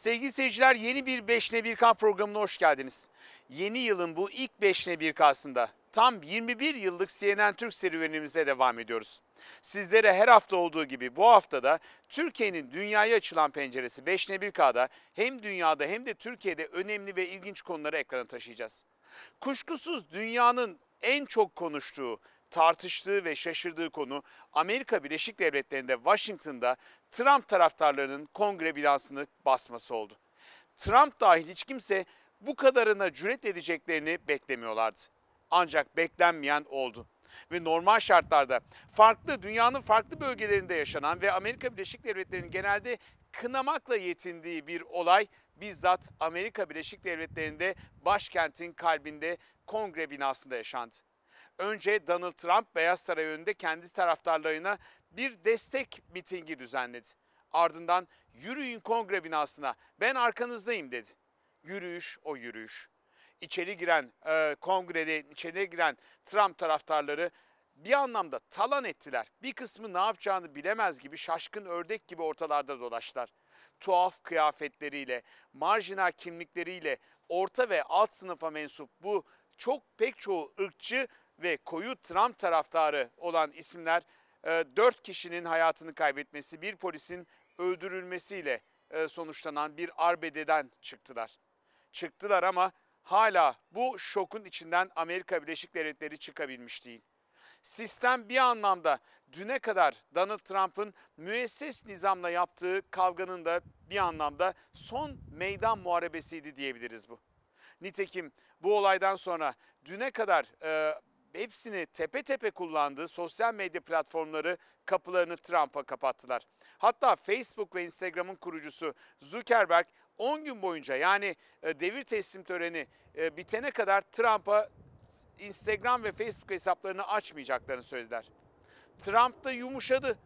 Sevgili seyirciler yeni bir 5'le 1K programına hoş geldiniz. Yeni yılın bu ilk 5'le 1K'sında tam 21 yıllık CNN Türk serüvenimize devam ediyoruz. Sizlere her hafta olduğu gibi bu haftada Türkiye'nin dünyaya açılan penceresi 5'le 1K'da hem dünyada hem de Türkiye'de önemli ve ilginç konuları ekrana taşıyacağız. Kuşkusuz dünyanın en çok konuştuğu tartıştığı ve şaşırdığı konu Amerika Birleşik Devletleri'nde Washington'da Trump taraftarlarının kongre bilansını basması oldu. Trump dahil hiç kimse bu kadarına cüret edeceklerini beklemiyorlardı. Ancak beklenmeyen oldu ve normal şartlarda farklı dünyanın farklı bölgelerinde yaşanan ve Amerika Birleşik Devletleri'nin genelde kınamakla yetindiği bir olay bizzat Amerika Birleşik Devletleri'nde başkentin kalbinde kongre binasında yaşandı önce Donald Trump Beyaz Saray önünde kendi taraftarlarına bir destek mitingi düzenledi. Ardından yürüyün kongre binasına ben arkanızdayım dedi. Yürüyüş o yürüyüş. İçeri giren e, kongrede içeri giren Trump taraftarları bir anlamda talan ettiler. Bir kısmı ne yapacağını bilemez gibi şaşkın ördek gibi ortalarda dolaştılar. Tuhaf kıyafetleriyle, marjinal kimlikleriyle orta ve alt sınıfa mensup bu çok pek çoğu ırkçı ve koyu Trump taraftarı olan isimler e, dört kişinin hayatını kaybetmesi, bir polisin öldürülmesiyle e, sonuçlanan bir arbededen çıktılar. Çıktılar ama hala bu şokun içinden Amerika Birleşik Devletleri çıkabilmiş değil. Sistem bir anlamda düne kadar Donald Trump'ın müesses nizamla yaptığı kavganın da bir anlamda son meydan muharebesiydi diyebiliriz bu. Nitekim bu olaydan sonra düne kadar e, hepsini tepe tepe kullandığı sosyal medya platformları kapılarını Trump'a kapattılar. Hatta Facebook ve Instagram'ın kurucusu Zuckerberg 10 gün boyunca yani e, devir teslim töreni e, bitene kadar Trump'a Instagram ve Facebook hesaplarını açmayacaklarını söylediler. Trump da yumuşadı.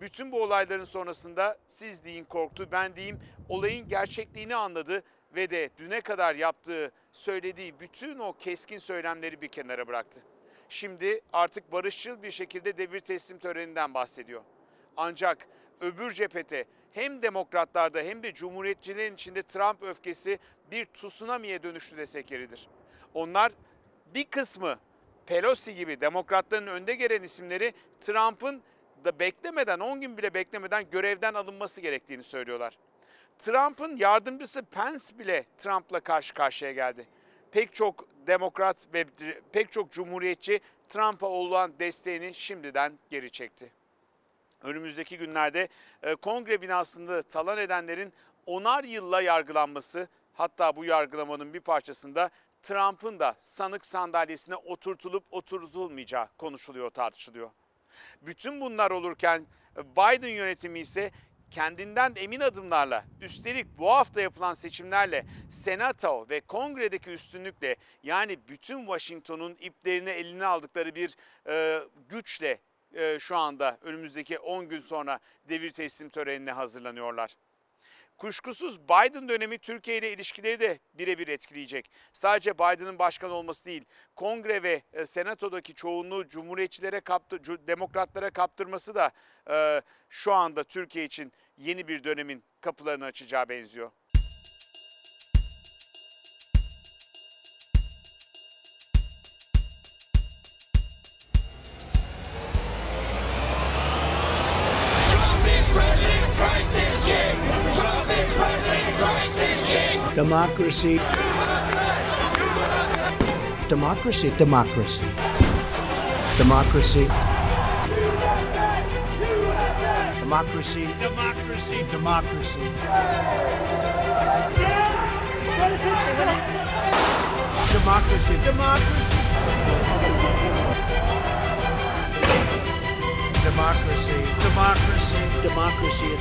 Bütün bu olayların sonrasında siz deyin korktu, ben diyeyim olayın gerçekliğini anladı ve de düne kadar yaptığı, söylediği bütün o keskin söylemleri bir kenara bıraktı şimdi artık barışçıl bir şekilde devir teslim töreninden bahsediyor. Ancak öbür cephete hem demokratlarda hem de cumhuriyetçilerin içinde Trump öfkesi bir tsunami'ye dönüştü desek yeridir. Onlar bir kısmı Pelosi gibi demokratların önde gelen isimleri Trump'ın da beklemeden 10 gün bile beklemeden görevden alınması gerektiğini söylüyorlar. Trump'ın yardımcısı Pence bile Trump'la karşı karşıya geldi. Pek çok demokrat ve pek çok cumhuriyetçi Trump'a olan desteğini şimdiden geri çekti. Önümüzdeki günlerde e, kongre binasında talan edenlerin onar yılla yargılanması hatta bu yargılamanın bir parçasında Trump'ın da sanık sandalyesine oturtulup oturtulmayacağı konuşuluyor tartışılıyor. Bütün bunlar olurken e, Biden yönetimi ise kendinden emin adımlarla, üstelik bu hafta yapılan seçimlerle, senato ve kongredeki üstünlükle yani bütün Washington'un iplerini eline aldıkları bir e, güçle e, şu anda önümüzdeki 10 gün sonra devir teslim törenine hazırlanıyorlar. Kuşkusuz Biden dönemi Türkiye ile ilişkileri de birebir etkileyecek. Sadece Biden'ın başkan olması değil, kongre ve e, senatodaki çoğunluğu cumhuriyetçilere kaptı, demokratlara kaptırması da e, şu anda Türkiye için yeni bir dönemin kapılarını açacağı benziyor. democracy. Democracy, democracy. Democracy. Democracy. Democracy. Democracy. Democracy. Democracy. Democracy. Democracy. Democracy.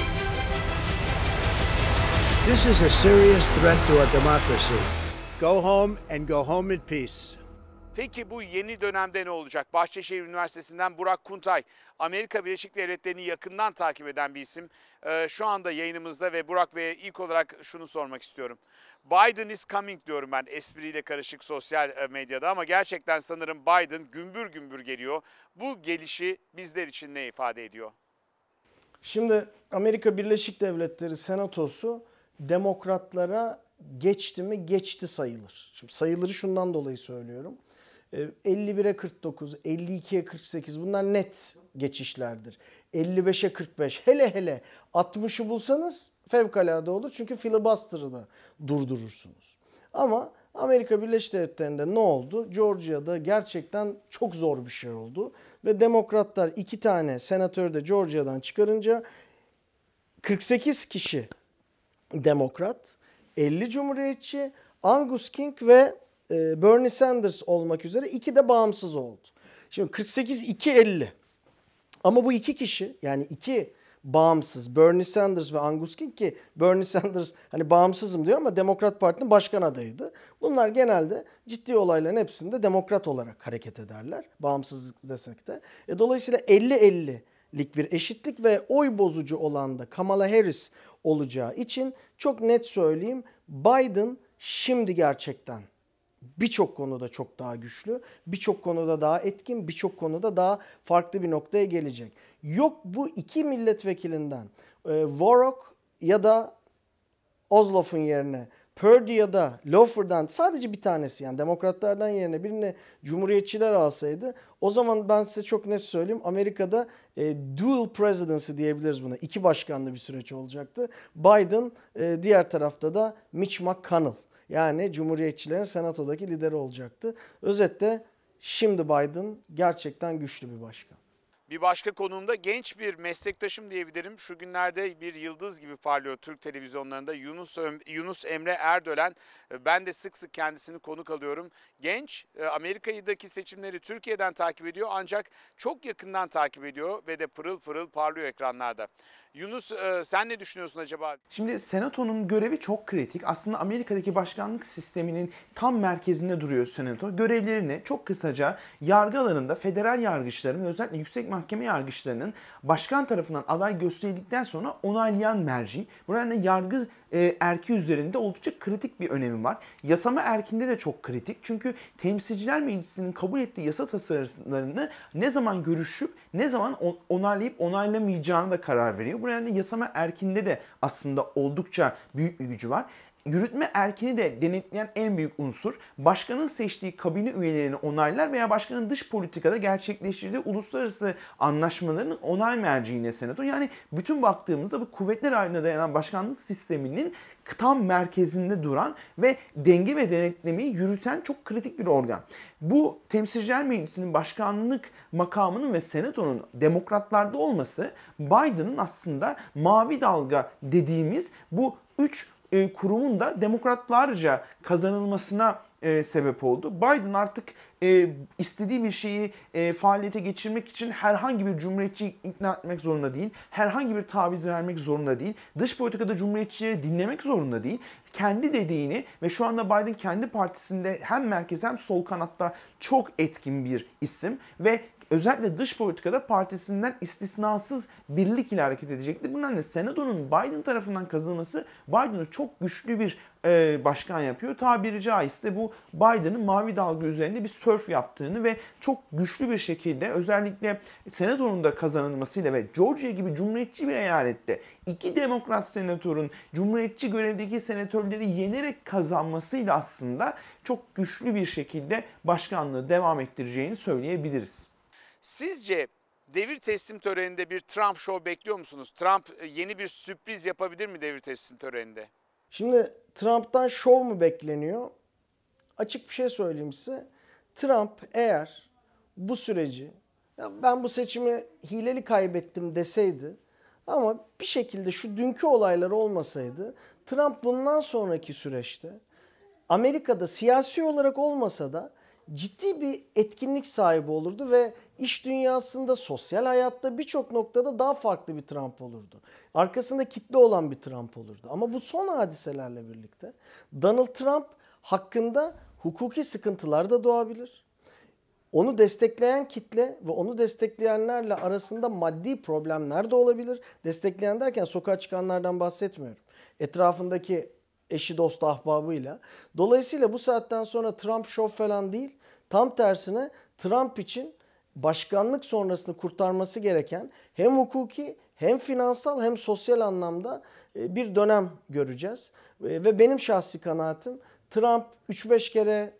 This is a serious threat to our democracy. Go home and go home in peace. Peki bu yeni dönemde ne olacak? Bahçeşehir Üniversitesi'nden Burak Kuntay, Amerika Birleşik Devletleri'ni yakından takip eden bir isim. Ee, şu anda yayınımızda ve Burak Bey'e ilk olarak şunu sormak istiyorum. Biden is coming diyorum ben espriyle karışık sosyal e, medyada ama gerçekten sanırım Biden gümbür gümbür geliyor. Bu gelişi bizler için ne ifade ediyor? Şimdi Amerika Birleşik Devletleri Senatosu demokratlara geçti mi geçti sayılır. Şimdi sayıları şundan dolayı söylüyorum. 51'e 49, 52'ye 48 bunlar net geçişlerdir. 55'e 45 hele hele 60'ı bulsanız fevkalade olur. Çünkü filibuster'ı da durdurursunuz. Ama Amerika Birleşik Devletleri'nde ne oldu? Georgia'da gerçekten çok zor bir şey oldu. Ve demokratlar iki tane senatörü de Georgia'dan çıkarınca 48 kişi demokrat, 50 cumhuriyetçi, Angus King ve e, Bernie Sanders olmak üzere iki de bağımsız oldu. Şimdi 48-2-50 ama bu iki kişi yani iki bağımsız Bernie Sanders ve Angus King ki Bernie Sanders hani bağımsızım diyor ama Demokrat Parti'nin başkan adayıydı. Bunlar genelde ciddi olayların hepsinde demokrat olarak hareket ederler bağımsızlık desek de. E, dolayısıyla 50-50'lik bir eşitlik ve oy bozucu olan da Kamala Harris olacağı için çok net söyleyeyim Biden şimdi gerçekten birçok konuda çok daha güçlü, birçok konuda daha etkin, birçok konuda daha farklı bir noktaya gelecek. Yok bu iki milletvekilinden e, Warrock ya da Ozloff'un yerine Purdy ya da Loeffler'dan sadece bir tanesi yani demokratlardan yerine birini cumhuriyetçiler alsaydı o zaman ben size çok ne söyleyeyim Amerika'da e, dual presidency diyebiliriz buna. iki başkanlı bir süreç olacaktı. Biden e, diğer tarafta da Mitch McConnell. Yani Cumhuriyetçilerin Senato'daki lideri olacaktı. Özetle şimdi Biden gerçekten güçlü bir başkan. Bir başka konumda genç bir meslektaşım diyebilirim. Şu günlerde bir yıldız gibi parlıyor Türk televizyonlarında Yunus Yunus Emre Erdölen. Ben de sık sık kendisini konuk alıyorum. Genç e, Amerika'daki seçimleri Türkiye'den takip ediyor ancak çok yakından takip ediyor ve de pırıl pırıl parlıyor ekranlarda. Yunus e, sen ne düşünüyorsun acaba? Şimdi senatonun görevi çok kritik. Aslında Amerika'daki başkanlık sisteminin tam merkezinde duruyor senato. Görevlerini çok kısaca yargı alanında federal yargıçların özellikle yüksek mahkeme yargıçlarının başkan tarafından aday gösterildikten sonra onaylayan merci. Bu nedenle yargı e, erki üzerinde oldukça kritik bir önemi var. Yasama erkinde de çok kritik. Çünkü Temsilciler Meclisi'nin kabul ettiği yasa tasarılarını ne zaman görüşüp ne zaman onaylayıp onaylamayacağını da karar veriyor buraya yani yasama erkinde de aslında oldukça büyük bir gücü var. Yürütme erkini de denetleyen en büyük unsur başkanın seçtiği kabine üyelerini onaylar veya başkanın dış politikada gerçekleştirdiği uluslararası anlaşmaların onay merciine senato. Yani bütün baktığımızda bu kuvvetler haline dayanan başkanlık sisteminin tam merkezinde duran ve denge ve denetlemeyi yürüten çok kritik bir organ. Bu temsilciler meclisinin başkanlık makamının ve senatonun demokratlarda olması Biden'ın aslında mavi dalga dediğimiz bu üç e, kurumun da demokratlarca kazanılmasına e, sebep oldu. Biden artık e, istediği bir şeyi e, faaliyete geçirmek için herhangi bir cumhuriyetçi ikna etmek zorunda değil. Herhangi bir taviz vermek zorunda değil. Dış politikada cumhuriyetçileri dinlemek zorunda değil. Kendi dediğini ve şu anda Biden kendi partisinde hem merkez hem sol kanatta çok etkin bir isim ve özellikle dış politikada partisinden istisnasız birlik ile hareket edecektir. Bundan da senatonun Biden tarafından kazanılması Biden'ı çok güçlü bir e, başkan yapıyor. Tabiri caizse bu Biden'ın mavi dalga üzerinde bir surf yaptığını ve çok güçlü bir şekilde özellikle senatonun da kazanılmasıyla ve Georgia gibi cumhuriyetçi bir eyalette iki demokrat senatörün cumhuriyetçi görevdeki senatörleri yenerek kazanmasıyla aslında çok güçlü bir şekilde başkanlığı devam ettireceğini söyleyebiliriz. Sizce devir teslim töreninde bir Trump show bekliyor musunuz? Trump e, yeni bir sürpriz yapabilir mi devir teslim töreninde? Şimdi Trump'tan show mu bekleniyor? Açık bir şey söyleyeyim size. Trump eğer bu süreci ya ben bu seçimi hileli kaybettim deseydi ama bir şekilde şu dünkü olaylar olmasaydı Trump bundan sonraki süreçte Amerika'da siyasi olarak olmasa da ciddi bir etkinlik sahibi olurdu ve iş dünyasında, sosyal hayatta birçok noktada daha farklı bir Trump olurdu. Arkasında kitle olan bir Trump olurdu. Ama bu son hadiselerle birlikte Donald Trump hakkında hukuki sıkıntılar da doğabilir. Onu destekleyen kitle ve onu destekleyenlerle arasında maddi problemler de olabilir. Destekleyen derken sokağa çıkanlardan bahsetmiyorum. Etrafındaki eşi dost ahbabıyla. Dolayısıyla bu saatten sonra Trump şov falan değil. Tam tersine Trump için başkanlık sonrasını kurtarması gereken hem hukuki hem finansal hem sosyal anlamda e, bir dönem göreceğiz. E, ve benim şahsi kanaatim Trump 3-5 kere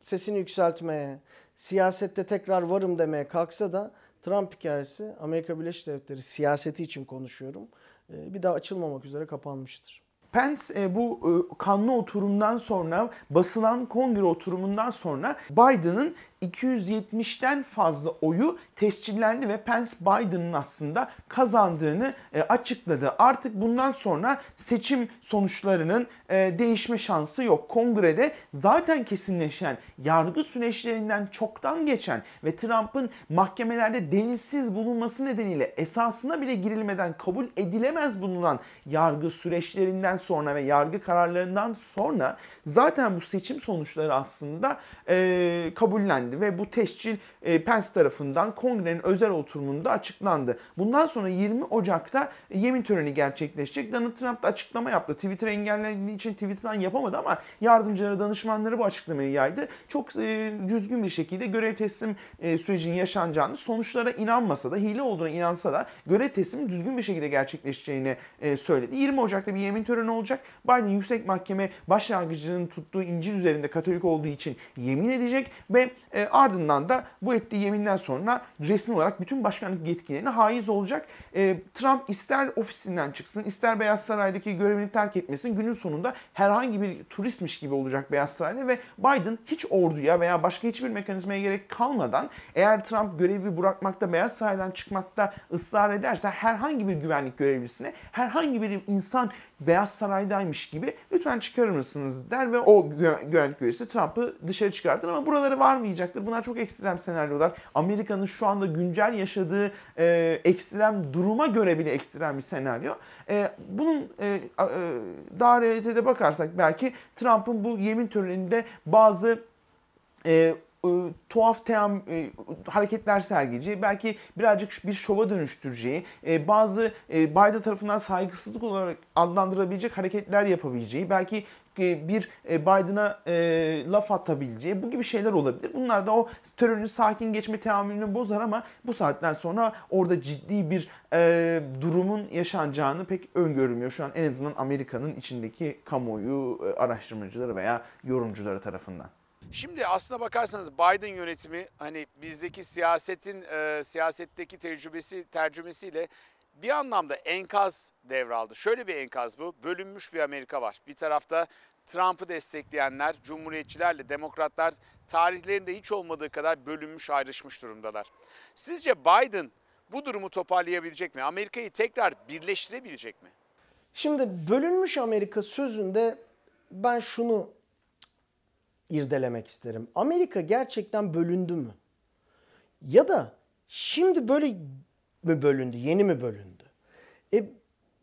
sesini yükseltmeye, siyasette tekrar varım demeye kalksa da Trump hikayesi Amerika Birleşik Devletleri siyaseti için konuşuyorum. E, bir daha açılmamak üzere kapanmıştır. Pence e, bu e, kanlı oturumdan sonra basılan kongre oturumundan sonra Biden'ın 270'ten fazla oyu tescillendi ve Pence Biden'ın aslında kazandığını e, açıkladı. Artık bundan sonra seçim sonuçlarının e, değişme şansı yok. Kongrede zaten kesinleşen, yargı süreçlerinden çoktan geçen ve Trump'ın mahkemelerde delilsiz bulunması nedeniyle esasına bile girilmeden kabul edilemez bulunan yargı süreçlerinden sonra ve yargı kararlarından sonra zaten bu seçim sonuçları aslında e, kabullendi belirlendi ve bu tescil e, Pence tarafından kongrenin özel oturumunda açıklandı. Bundan sonra 20 Ocak'ta yemin töreni gerçekleşecek. Donald Trump da açıklama yaptı. Twitter engellendiği için Twitter'dan yapamadı ama yardımcıları, danışmanları bu açıklamayı yaydı. Çok e, düzgün bir şekilde görev teslim e, sürecinin yaşanacağını, sonuçlara inanmasa da, hile olduğuna inansa da görev teslimin düzgün bir şekilde gerçekleşeceğini e, söyledi. 20 Ocak'ta bir yemin töreni olacak. Biden Yüksek Mahkeme başyargıcının tuttuğu incir üzerinde Katolik olduğu için yemin edecek ve e, e, ardından da bu ettiği yeminden sonra resmi olarak bütün başkanlık yetkilerine haiz olacak. E, Trump ister ofisinden çıksın, ister Beyaz Saray'daki görevini terk etmesin. Günün sonunda herhangi bir turistmiş gibi olacak Beyaz Saray'da ve Biden hiç orduya veya başka hiçbir mekanizmaya gerek kalmadan eğer Trump görevi bırakmakta, Beyaz Saray'dan çıkmakta ısrar ederse herhangi bir güvenlik görevlisine, herhangi bir insan Beyaz Saray'daymış gibi lütfen çıkarır mısınız der ve o gü- güvenlik görevlisi Trump'ı dışarı çıkartır ama buraları varmayacaktır. Bunlar çok ekstrem senaryolar. Amerika'nın şu anda güncel yaşadığı e, ekstrem duruma göre bile ekstrem bir senaryo. E, bunun e, a, e, daha realitede bakarsak belki Trump'ın bu yemin töreninde bazı e, e, tuhaf team e, hareketler sergileyeceği, belki birazcık bir şova dönüştüreceği, e, bazı e, Bayda tarafından saygısızlık olarak adlandırabilecek hareketler yapabileceği, belki e, bir e, Biden'a e, laf atabileceği bu gibi şeyler olabilir. Bunlar da o terörün sakin geçme teamülünü bozar ama bu saatten sonra orada ciddi bir e, durumun yaşanacağını pek öngörülmüyor. Şu an en azından Amerika'nın içindeki kamuoyu e, araştırmacıları veya yorumcuları tarafından. Şimdi aslına bakarsanız Biden yönetimi hani bizdeki siyasetin e, siyasetteki tecrübesi tercümesiyle bir anlamda enkaz devraldı. Şöyle bir enkaz bu. Bölünmüş bir Amerika var. Bir tarafta Trump'ı destekleyenler, cumhuriyetçilerle demokratlar tarihlerinde hiç olmadığı kadar bölünmüş, ayrışmış durumdalar. Sizce Biden bu durumu toparlayabilecek mi? Amerika'yı tekrar birleştirebilecek mi? Şimdi bölünmüş Amerika sözünde ben şunu irdelemek isterim. Amerika gerçekten bölündü mü? Ya da şimdi böyle mi bölündü, yeni mi bölündü? E,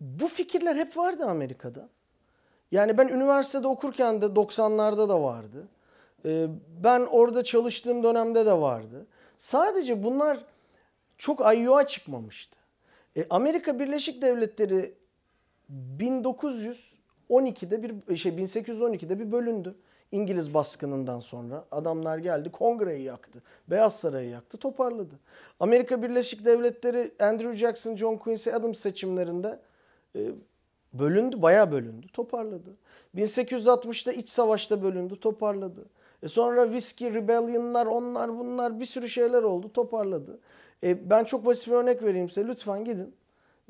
bu fikirler hep vardı Amerika'da. Yani ben üniversitede okurken de 90'larda da vardı. E, ben orada çalıştığım dönemde de vardı. Sadece bunlar çok ayyuğa çıkmamıştı. E, Amerika Birleşik Devletleri 1912'de bir şey 1812'de bir bölündü. İngiliz baskınından sonra adamlar geldi kongreyi yaktı. Beyaz Saray'ı yaktı toparladı. Amerika Birleşik Devletleri Andrew Jackson, John Quincy Adams seçimlerinde e, bölündü, baya bölündü, toparladı. 1860'da iç savaşta bölündü, toparladı. E sonra Whiskey Rebellion'lar, onlar bunlar bir sürü şeyler oldu, toparladı. E ben çok basit bir örnek vereyim size. Lütfen gidin.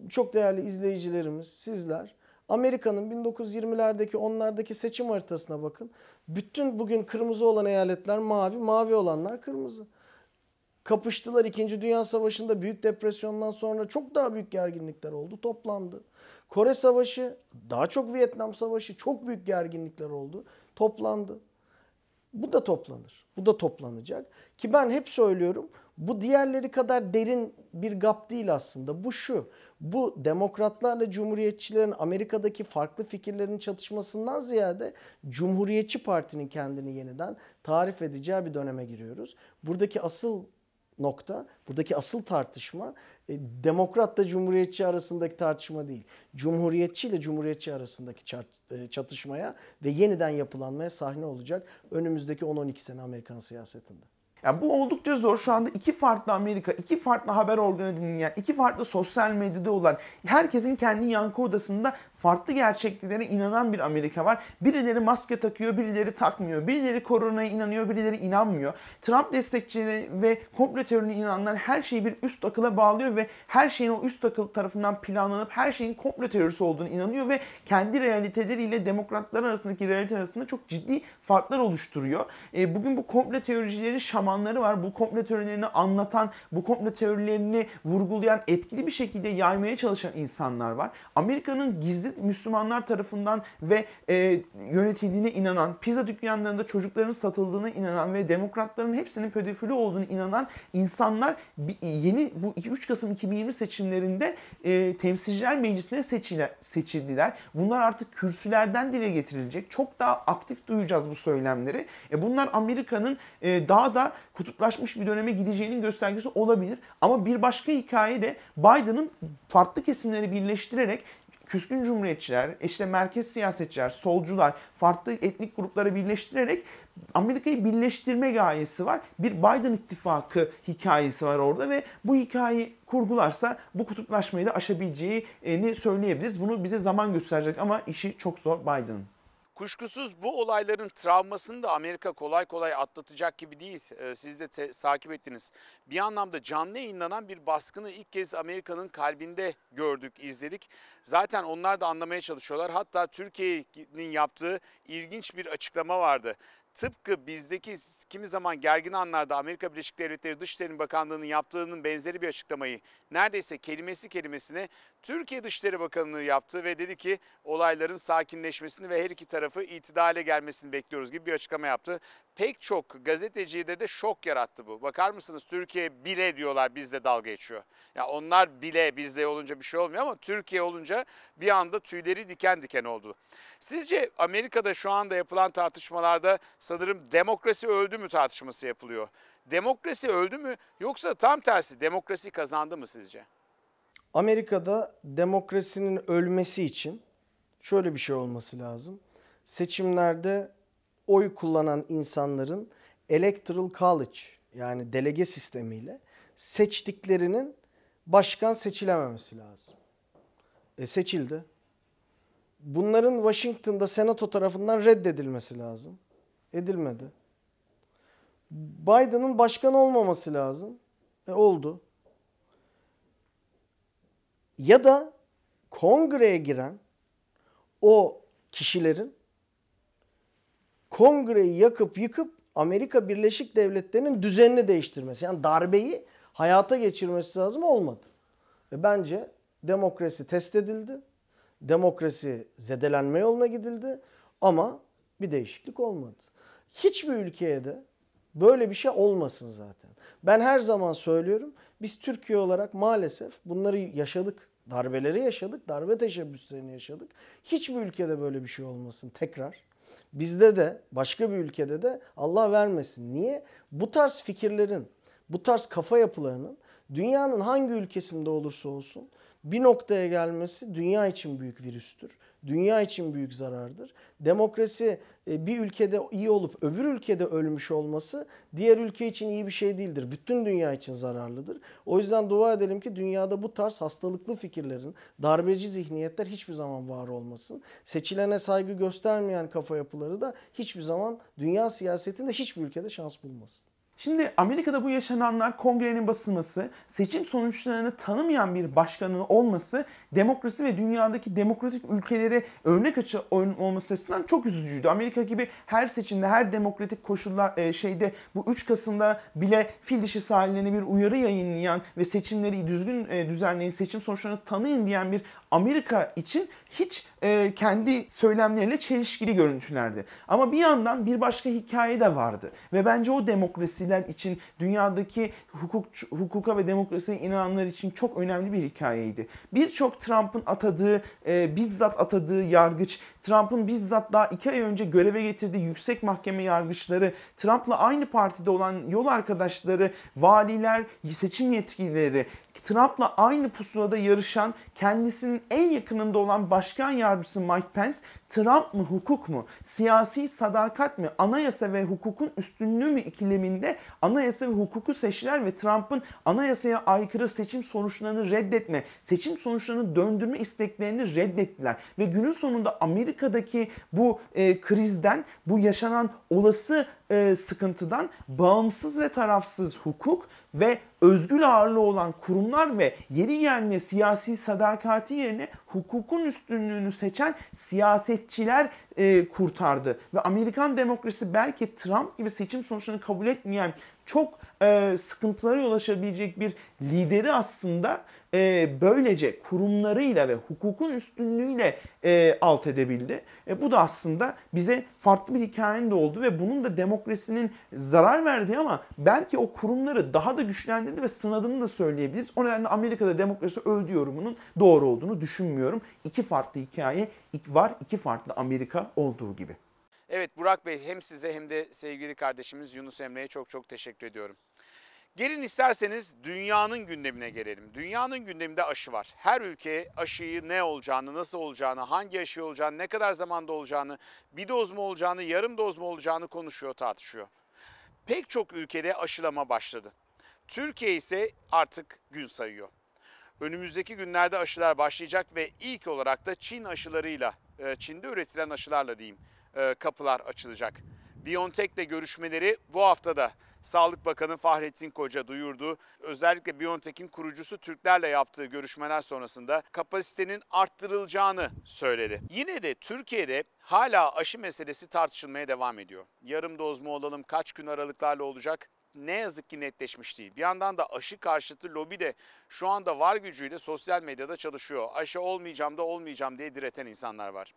Çok değerli izleyicilerimiz, sizler Amerika'nın 1920'lerdeki onlardaki seçim haritasına bakın. Bütün bugün kırmızı olan eyaletler mavi, mavi olanlar kırmızı. Kapıştılar 2. Dünya Savaşı'nda Büyük Depresyon'dan sonra çok daha büyük gerginlikler oldu, toplandı. Kore Savaşı, daha çok Vietnam Savaşı çok büyük gerginlikler oldu, toplandı. Bu da toplanır. Bu da toplanacak. Ki ben hep söylüyorum bu diğerleri kadar derin bir gap değil aslında. Bu şu bu demokratlarla cumhuriyetçilerin Amerika'daki farklı fikirlerin çatışmasından ziyade Cumhuriyetçi Parti'nin kendini yeniden tarif edeceği bir döneme giriyoruz. Buradaki asıl nokta, buradaki asıl tartışma e, demokratla cumhuriyetçi arasındaki tartışma değil. Cumhuriyetçi ile cumhuriyetçi arasındaki e, çatışmaya ve yeniden yapılanmaya sahne olacak önümüzdeki 10-12 sene Amerikan siyasetinde. Yani bu oldukça zor. Şu anda iki farklı Amerika, iki farklı haber organı dinleyen, iki farklı sosyal medyada olan herkesin kendi yankı odasında farklı gerçekliklere inanan bir Amerika var. Birileri maske takıyor, birileri takmıyor. Birileri koronaya inanıyor, birileri inanmıyor. Trump destekçileri ve komplo teorine inananlar her şeyi bir üst akıla bağlıyor ve her şeyin o üst akıl tarafından planlanıp her şeyin komplo teorisi olduğunu inanıyor ve kendi realiteleriyle demokratlar arasındaki realite arasında çok ciddi farklar oluşturuyor. E, bugün bu komplo teoricilerin şamanları var. Bu komplo teorilerini anlatan, bu komplo teorilerini vurgulayan, etkili bir şekilde yaymaya çalışan insanlar var. Amerika'nın gizli Yazid Müslümanlar tarafından ve e, yönetildiğine inanan, pizza dükkanlarında çocukların satıldığına inanan ve demokratların hepsinin pedofili olduğunu inanan insanlar yeni bu 3 Kasım 2020 seçimlerinde e, temsilciler meclisine seçile, seçildiler. Bunlar artık kürsülerden dile getirilecek. Çok daha aktif duyacağız bu söylemleri. E, bunlar Amerika'nın e, daha da kutuplaşmış bir döneme gideceğinin göstergesi olabilir. Ama bir başka hikaye de Biden'ın farklı kesimleri birleştirerek küskün cumhuriyetçiler, işte merkez siyasetçiler, solcular farklı etnik grupları birleştirerek Amerika'yı birleştirme gayesi var. Bir Biden ittifakı hikayesi var orada ve bu hikayeyi kurgularsa bu kutuplaşmayı da aşabileceğini söyleyebiliriz. Bunu bize zaman gösterecek ama işi çok zor Biden'ın. Kuşkusuz bu olayların travmasını da Amerika kolay kolay atlatacak gibi değil. Ee, siz de te- takip ettiniz. Bir anlamda canlı yayınlanan bir baskını ilk kez Amerika'nın kalbinde gördük, izledik. Zaten onlar da anlamaya çalışıyorlar. Hatta Türkiye'nin yaptığı ilginç bir açıklama vardı tıpkı bizdeki kimi zaman gergin anlarda Amerika Birleşik Devletleri Dışişleri Bakanlığı'nın yaptığının benzeri bir açıklamayı neredeyse kelimesi kelimesine Türkiye Dışişleri Bakanlığı yaptı ve dedi ki olayların sakinleşmesini ve her iki tarafı itidale gelmesini bekliyoruz gibi bir açıklama yaptı pek çok gazetecide de şok yarattı bu. Bakar mısınız Türkiye bile diyorlar bizde dalga geçiyor. Ya onlar bile bizde olunca bir şey olmuyor ama Türkiye olunca bir anda tüyleri diken diken oldu. Sizce Amerika'da şu anda yapılan tartışmalarda sanırım demokrasi öldü mü tartışması yapılıyor. Demokrasi öldü mü yoksa tam tersi demokrasi kazandı mı sizce? Amerika'da demokrasinin ölmesi için şöyle bir şey olması lazım. Seçimlerde oy kullanan insanların electoral college yani delege sistemiyle seçtiklerinin başkan seçilememesi lazım. E seçildi. Bunların Washington'da senato tarafından reddedilmesi lazım. Edilmedi. Biden'ın başkan olmaması lazım. E oldu. Ya da kongreye giren o kişilerin kongreyi yakıp yıkıp Amerika Birleşik Devletleri'nin düzenini değiştirmesi yani darbeyi hayata geçirmesi lazım olmadı. Ve bence demokrasi test edildi. Demokrasi zedelenme yoluna gidildi ama bir değişiklik olmadı. Hiçbir ülkeye de böyle bir şey olmasın zaten. Ben her zaman söylüyorum biz Türkiye olarak maalesef bunları yaşadık. Darbeleri yaşadık, darbe teşebbüslerini yaşadık. Hiçbir ülkede böyle bir şey olmasın tekrar. Bizde de başka bir ülkede de Allah vermesin. Niye? Bu tarz fikirlerin, bu tarz kafa yapılarının dünyanın hangi ülkesinde olursa olsun bir noktaya gelmesi dünya için büyük virüstür dünya için büyük zarardır. Demokrasi e, bir ülkede iyi olup öbür ülkede ölmüş olması diğer ülke için iyi bir şey değildir. Bütün dünya için zararlıdır. O yüzden dua edelim ki dünyada bu tarz hastalıklı fikirlerin, darbeci zihniyetler hiçbir zaman var olmasın. Seçilene saygı göstermeyen kafa yapıları da hiçbir zaman dünya siyasetinde hiçbir ülkede şans bulmasın. Şimdi Amerika'da bu yaşananlar kongrenin basılması, seçim sonuçlarını tanımayan bir başkanın olması demokrasi ve dünyadaki demokratik ülkelere örnek açı olması açısından çok üzücüydü. Amerika gibi her seçimde, her demokratik koşullar e, şeyde bu 3 Kasım'da bile fil dişi sahiline bir uyarı yayınlayan ve seçimleri düzgün e, düzenleyin, seçim sonuçlarını tanıyın diyen bir Amerika için hiç e, kendi söylemleriyle çelişkili görüntülerdi. Ama bir yandan bir başka hikaye de vardı. Ve bence o demokrasiler için dünyadaki hukuk, hukuka ve demokrasiye inananlar için çok önemli bir hikayeydi. Birçok Trump'ın atadığı, e, bizzat atadığı yargıç, Trump'ın bizzat daha iki ay önce göreve getirdiği yüksek mahkeme yargıçları, Trump'la aynı partide olan yol arkadaşları, valiler, seçim yetkilileri, Trump'la aynı pusulada yarışan kendisinin en yakınında olan başkan yardımcısı Mike Pence Trump mı hukuk mu? Siyasi sadakat mi? Anayasa ve hukukun üstünlüğü mü ikileminde anayasa ve hukuku seçiler ve Trump'ın anayasaya aykırı seçim sonuçlarını reddetme, seçim sonuçlarını döndürme isteklerini reddettiler. Ve günün sonunda Amerika'daki bu e, krizden, bu yaşanan olası e, sıkıntıdan bağımsız ve tarafsız hukuk ve özgül ağırlığı olan kurumlar ve yeri geldiğinde siyasi sadakati yerine hukukun üstünlüğünü seçen siyasetçiler e, kurtardı. Ve Amerikan demokrasi belki Trump gibi seçim sonuçlarını kabul etmeyen çok e, sıkıntılara yol açabilecek bir lideri aslında e, böylece kurumlarıyla ve hukukun üstünlüğüyle e, alt edebildi. E, bu da aslında bize farklı bir hikayenin de oldu ve bunun da demokrasinin zarar verdiği ama belki o kurumları daha da güçlendirdi ve sınadığını da söyleyebiliriz. O nedenle Amerika'da demokrasi öldü yorumunun doğru olduğunu düşünmüyorum. İki farklı hikaye var, iki farklı Amerika olduğu gibi. Evet Burak Bey hem size hem de sevgili kardeşimiz Yunus Emre'ye çok çok teşekkür ediyorum. Gelin isterseniz dünyanın gündemine gelelim. Dünyanın gündeminde aşı var. Her ülke aşıyı ne olacağını, nasıl olacağını, hangi aşı olacağını, ne kadar zamanda olacağını, bir doz mu olacağını, yarım doz mu olacağını konuşuyor, tartışıyor. Pek çok ülkede aşılama başladı. Türkiye ise artık gün sayıyor. Önümüzdeki günlerde aşılar başlayacak ve ilk olarak da Çin aşılarıyla, e, Çin'de üretilen aşılarla diyeyim, e, kapılar açılacak. BioNTech'le görüşmeleri bu haftada Sağlık Bakanı Fahrettin Koca duyurdu. Özellikle BioNTech'in kurucusu Türklerle yaptığı görüşmeler sonrasında kapasitenin arttırılacağını söyledi. Yine de Türkiye'de hala aşı meselesi tartışılmaya devam ediyor. Yarım doz mu olalım, kaç gün aralıklarla olacak ne yazık ki netleşmiş değil. Bir yandan da aşı karşıtı lobi de şu anda var gücüyle sosyal medyada çalışıyor. Aşı olmayacağım da olmayacağım diye direten insanlar var.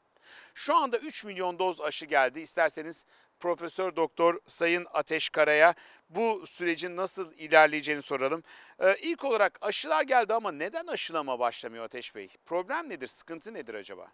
Şu anda 3 milyon doz aşı geldi. İsterseniz Profesör Doktor Sayın Ateş Kara'ya bu sürecin nasıl ilerleyeceğini soralım. Ee, ilk olarak aşılar geldi ama neden aşılama başlamıyor Ateş Bey? Problem nedir, sıkıntı nedir acaba?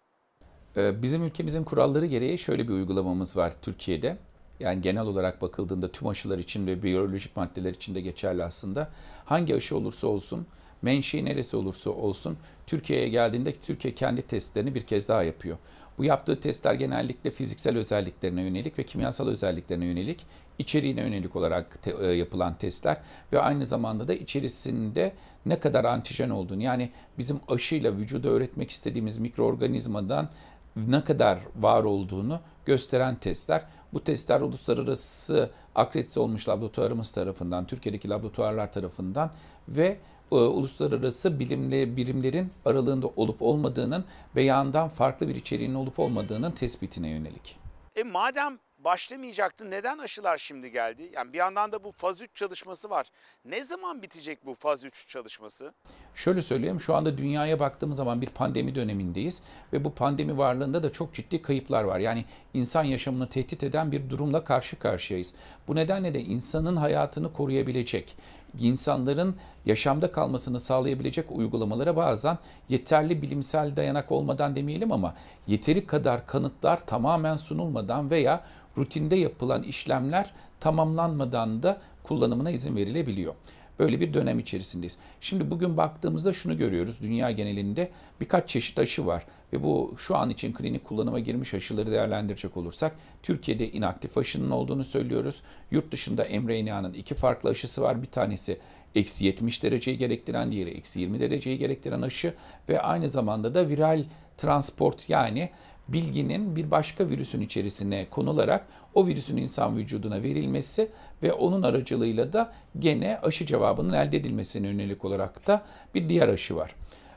Ee, bizim ülkemizin kuralları gereği şöyle bir uygulamamız var Türkiye'de. Yani genel olarak bakıldığında tüm aşılar için ve biyolojik maddeler için de geçerli aslında. Hangi aşı olursa olsun, menşei neresi olursa olsun Türkiye'ye geldiğinde Türkiye kendi testlerini bir kez daha yapıyor. Bu yaptığı testler genellikle fiziksel özelliklerine yönelik ve kimyasal özelliklerine yönelik, içeriğine yönelik olarak te, e, yapılan testler ve aynı zamanda da içerisinde ne kadar antijen olduğunu yani bizim aşıyla vücuda öğretmek istediğimiz mikroorganizmadan ne kadar var olduğunu gösteren testler. Bu testler uluslararası akredite olmuş laboratuvarımız tarafından, Türkiye'deki laboratuvarlar tarafından ve e, uluslararası bilimli birimlerin aralığında olup olmadığının beyandan farklı bir içeriğinin olup olmadığının tespitine yönelik. E madem başlamayacaktı neden aşılar şimdi geldi? Yani bir yandan da bu faz 3 çalışması var. Ne zaman bitecek bu faz 3 çalışması? Şöyle söyleyeyim şu anda dünyaya baktığımız zaman bir pandemi dönemindeyiz ve bu pandemi varlığında da çok ciddi kayıplar var. Yani insan yaşamını tehdit eden bir durumla karşı karşıyayız. Bu nedenle de insanın hayatını koruyabilecek insanların yaşamda kalmasını sağlayabilecek uygulamalara bazen yeterli bilimsel dayanak olmadan demeyelim ama yeteri kadar kanıtlar tamamen sunulmadan veya rutinde yapılan işlemler tamamlanmadan da kullanımına izin verilebiliyor. Böyle bir dönem içerisindeyiz. Şimdi bugün baktığımızda şunu görüyoruz. Dünya genelinde birkaç çeşit aşı var ve bu şu an için klinik kullanıma girmiş aşıları değerlendirecek olursak Türkiye'de inaktif aşının olduğunu söylüyoruz. Yurt dışında mRNA'nın iki farklı aşısı var. Bir tanesi eksi 70 dereceyi gerektiren, diğeri eksi 20 dereceyi gerektiren aşı ve aynı zamanda da viral transport yani bilginin bir başka virüsün içerisine konularak o virüsün insan vücuduna verilmesi ve onun aracılığıyla da gene aşı cevabının elde edilmesine yönelik olarak da bir diğer aşı var.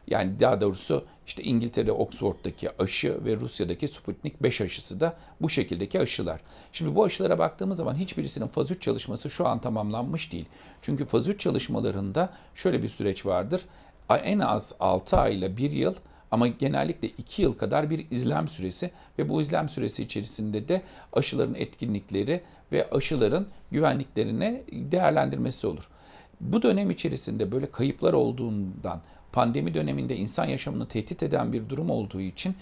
Yani daha doğrusu işte İngiltere Oxford'daki aşı ve Rusya'daki Sputnik 5 aşısı da bu şekildeki aşılar. Şimdi bu aşılara baktığımız zaman hiçbirisinin faz 3 çalışması şu an tamamlanmış değil. Çünkü faz 3 çalışmalarında şöyle bir süreç vardır. En az 6 ay ile 1 yıl ama genellikle 2 yıl kadar bir izlem süresi ve bu izlem süresi içerisinde de aşıların etkinlikleri ve aşıların güvenliklerine değerlendirmesi olur. Bu dönem içerisinde böyle kayıplar olduğundan pandemi döneminde insan yaşamını tehdit eden bir durum olduğu için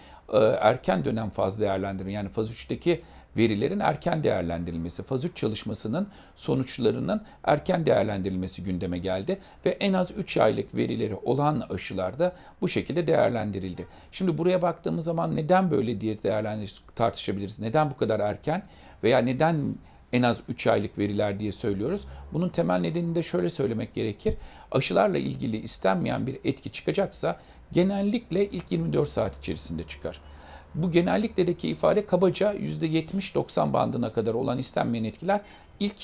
erken dönem faz değerlendirme yani faz 3'teki verilerin erken değerlendirilmesi, faz 3 çalışmasının sonuçlarının erken değerlendirilmesi gündeme geldi ve en az 3 aylık verileri olan aşılarda bu şekilde değerlendirildi. Şimdi buraya baktığımız zaman neden böyle diye değerlendir tartışabiliriz. Neden bu kadar erken veya neden en az 3 aylık veriler diye söylüyoruz. Bunun temel nedenini de şöyle söylemek gerekir. Aşılarla ilgili istenmeyen bir etki çıkacaksa genellikle ilk 24 saat içerisinde çıkar. Bu genellikle de ifade kabaca %70-90 bandına kadar olan istenmeyen etkiler ilk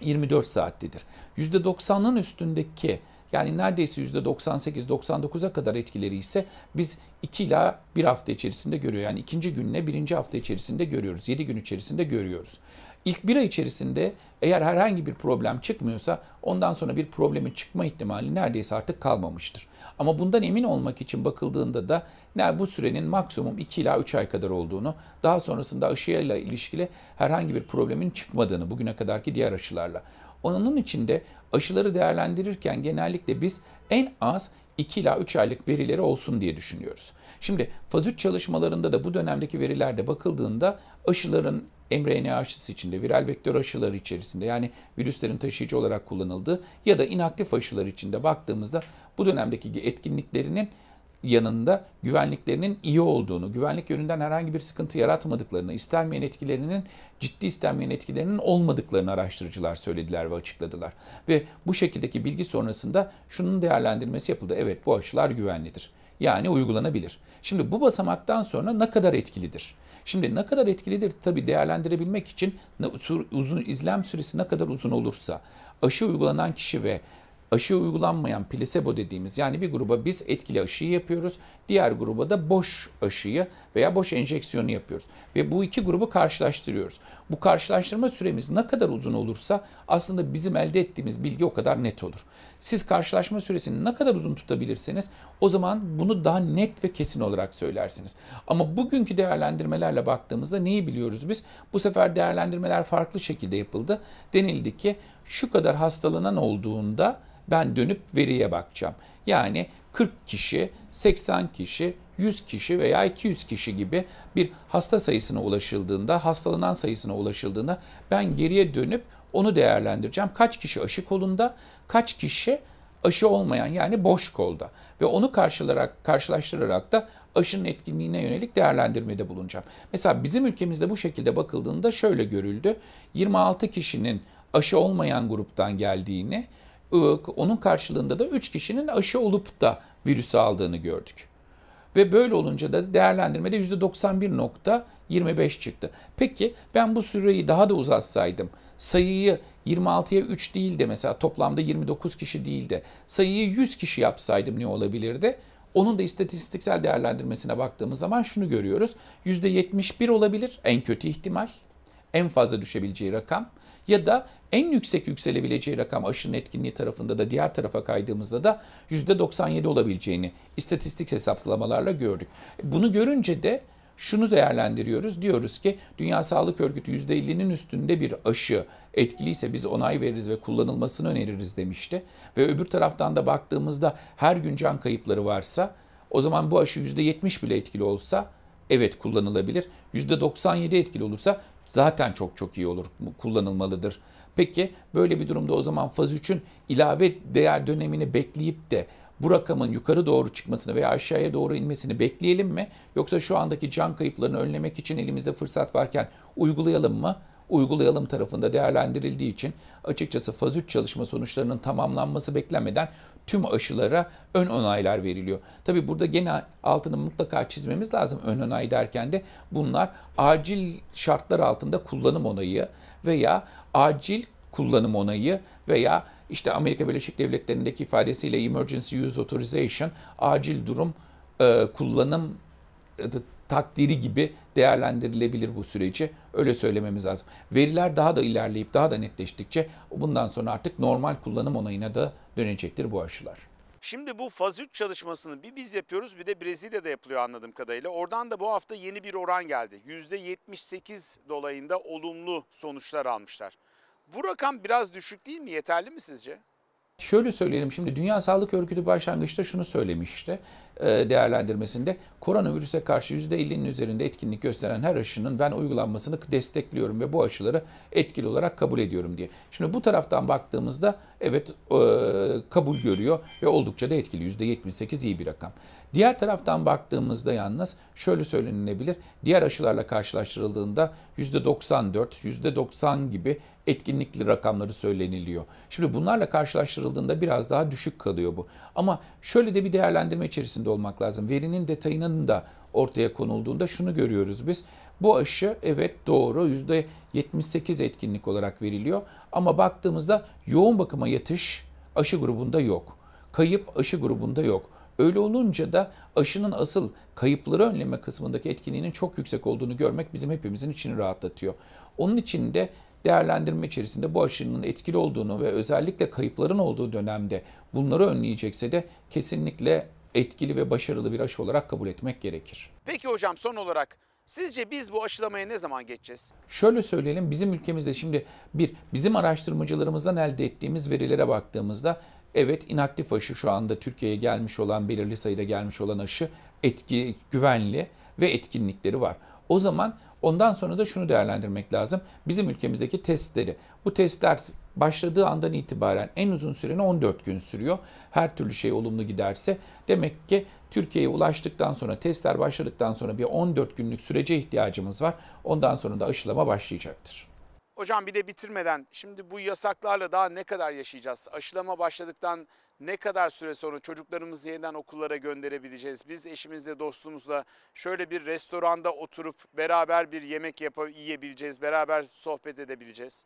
24 saattedir. %90'ın üstündeki yani neredeyse %98-99'a kadar etkileri ise biz 2 ila 1 hafta içerisinde görüyor. Yani ikinci günle birinci hafta içerisinde görüyoruz. 7 gün içerisinde görüyoruz. İlk bir ay içerisinde eğer herhangi bir problem çıkmıyorsa ondan sonra bir problemin çıkma ihtimali neredeyse artık kalmamıştır. Ama bundan emin olmak için bakıldığında da bu sürenin maksimum 2 ila 3 ay kadar olduğunu, daha sonrasında aşıyla ilişkili herhangi bir problemin çıkmadığını bugüne kadarki diğer aşılarla. Onun için de aşıları değerlendirirken genellikle biz en az 2 ila 3 aylık verileri olsun diye düşünüyoruz. Şimdi faz 3 çalışmalarında da bu dönemdeki verilerde bakıldığında aşıların mRNA aşısı içinde, viral vektör aşıları içerisinde yani virüslerin taşıyıcı olarak kullanıldığı ya da inaktif aşılar içinde baktığımızda bu dönemdeki etkinliklerinin yanında güvenliklerinin iyi olduğunu, güvenlik yönünden herhangi bir sıkıntı yaratmadıklarını, istenmeyen etkilerinin ciddi istenmeyen etkilerinin olmadıklarını araştırıcılar söylediler ve açıkladılar. Ve bu şekildeki bilgi sonrasında şunun değerlendirmesi yapıldı. Evet bu aşılar güvenlidir. Yani uygulanabilir. Şimdi bu basamaktan sonra ne kadar etkilidir? Şimdi ne kadar etkilidir tabii değerlendirebilmek için uzun izlem süresi ne kadar uzun olursa aşı uygulanan kişi ve aşı uygulanmayan plasebo dediğimiz yani bir gruba biz etkili aşıyı yapıyoruz. Diğer gruba da boş aşıyı veya boş enjeksiyonu yapıyoruz. Ve bu iki grubu karşılaştırıyoruz. Bu karşılaştırma süremiz ne kadar uzun olursa aslında bizim elde ettiğimiz bilgi o kadar net olur. Siz karşılaşma süresini ne kadar uzun tutabilirseniz o zaman bunu daha net ve kesin olarak söylersiniz. Ama bugünkü değerlendirmelerle baktığımızda neyi biliyoruz biz? Bu sefer değerlendirmeler farklı şekilde yapıldı. Denildi ki şu kadar hastalanan olduğunda ben dönüp veriye bakacağım. Yani 40 kişi, 80 kişi, 100 kişi veya 200 kişi gibi bir hasta sayısına ulaşıldığında, hastalanan sayısına ulaşıldığında ben geriye dönüp onu değerlendireceğim. Kaç kişi aşı kolunda, kaç kişi aşı olmayan yani boş kolda ve onu karşılarak karşılaştırarak da aşının etkinliğine yönelik değerlendirmede bulunacağım. Mesela bizim ülkemizde bu şekilde bakıldığında şöyle görüldü. 26 kişinin aşı olmayan gruptan geldiğini, onun karşılığında da 3 kişinin aşı olup da virüsü aldığını gördük. Ve böyle olunca da değerlendirmede %91.25 çıktı. Peki ben bu süreyi daha da uzatsaydım, sayıyı 26'ya 3 değil de mesela toplamda 29 kişi değil de sayıyı 100 kişi yapsaydım ne olabilirdi? Onun da istatistiksel değerlendirmesine baktığımız zaman şunu görüyoruz. %71 olabilir en kötü ihtimal. En fazla düşebileceği rakam ya da en yüksek yükselebileceği rakam aşının etkinliği tarafında da diğer tarafa kaydığımızda da %97 olabileceğini istatistik hesaplamalarla gördük. Bunu görünce de şunu değerlendiriyoruz. Diyoruz ki Dünya Sağlık Örgütü %50'nin üstünde bir aşı etkiliyse biz onay veririz ve kullanılmasını öneririz demişti. Ve öbür taraftan da baktığımızda her gün can kayıpları varsa o zaman bu aşı %70 bile etkili olsa evet kullanılabilir. %97 etkili olursa zaten çok çok iyi olur, kullanılmalıdır. Peki böyle bir durumda o zaman faz 3'ün ilave değer dönemini bekleyip de bu rakamın yukarı doğru çıkmasını veya aşağıya doğru inmesini bekleyelim mi? Yoksa şu andaki can kayıplarını önlemek için elimizde fırsat varken uygulayalım mı? uygulayalım tarafında değerlendirildiği için açıkçası faz 3 çalışma sonuçlarının tamamlanması beklenmeden tüm aşılara ön onaylar veriliyor. Tabi burada gene altını mutlaka çizmemiz lazım ön onay derken de bunlar acil şartlar altında kullanım onayı veya acil kullanım onayı veya işte Amerika Birleşik Devletleri'ndeki ifadesiyle emergency use authorization acil durum e, kullanım takdiri gibi değerlendirilebilir bu süreci. Öyle söylememiz lazım. Veriler daha da ilerleyip daha da netleştikçe bundan sonra artık normal kullanım onayına da dönecektir bu aşılar. Şimdi bu faz 3 çalışmasını bir biz yapıyoruz bir de Brezilya'da yapılıyor anladığım kadarıyla. Oradan da bu hafta yeni bir oran geldi. %78 dolayında olumlu sonuçlar almışlar. Bu rakam biraz düşük değil mi? Yeterli mi sizce? Şöyle söyleyelim şimdi Dünya Sağlık Örgütü başlangıçta şunu söylemişti e, değerlendirmesinde. Koronavirüse karşı %50'nin üzerinde etkinlik gösteren her aşının ben uygulanmasını destekliyorum ve bu aşıları etkili olarak kabul ediyorum diye. Şimdi bu taraftan baktığımızda evet e, kabul görüyor ve oldukça da etkili. %78 iyi bir rakam. Diğer taraftan baktığımızda yalnız şöyle söylenilebilir, Diğer aşılarla karşılaştırıldığında %94, %90 gibi etkinlikli rakamları söyleniliyor. Şimdi bunlarla karşılaştırıldığında biraz daha düşük kalıyor bu. Ama şöyle de bir değerlendirme içerisinde olmak lazım. Verinin detayının da ortaya konulduğunda şunu görüyoruz biz. Bu aşı evet doğru %78 etkinlik olarak veriliyor ama baktığımızda yoğun bakıma yatış aşı grubunda yok. Kayıp aşı grubunda yok. Öyle olunca da aşının asıl kayıpları önleme kısmındaki etkinliğinin çok yüksek olduğunu görmek bizim hepimizin içini rahatlatıyor. Onun için de değerlendirme içerisinde bu aşının etkili olduğunu ve özellikle kayıpların olduğu dönemde bunları önleyecekse de kesinlikle etkili ve başarılı bir aşı olarak kabul etmek gerekir. Peki hocam son olarak Sizce biz bu aşılamaya ne zaman geçeceğiz? Şöyle söyleyelim bizim ülkemizde şimdi bir bizim araştırmacılarımızdan elde ettiğimiz verilere baktığımızda Evet inaktif aşı şu anda Türkiye'ye gelmiş olan belirli sayıda gelmiş olan aşı etki güvenli ve etkinlikleri var. O zaman ondan sonra da şunu değerlendirmek lazım. Bizim ülkemizdeki testleri. Bu testler başladığı andan itibaren en uzun süreni 14 gün sürüyor. Her türlü şey olumlu giderse demek ki Türkiye'ye ulaştıktan sonra testler başladıktan sonra bir 14 günlük sürece ihtiyacımız var. Ondan sonra da aşılama başlayacaktır. Hocam bir de bitirmeden şimdi bu yasaklarla daha ne kadar yaşayacağız? Aşılama başladıktan ne kadar süre sonra çocuklarımızı yeniden okullara gönderebileceğiz? Biz eşimizle, dostumuzla şöyle bir restoranda oturup beraber bir yemek yapıp yiyebileceğiz, beraber sohbet edebileceğiz.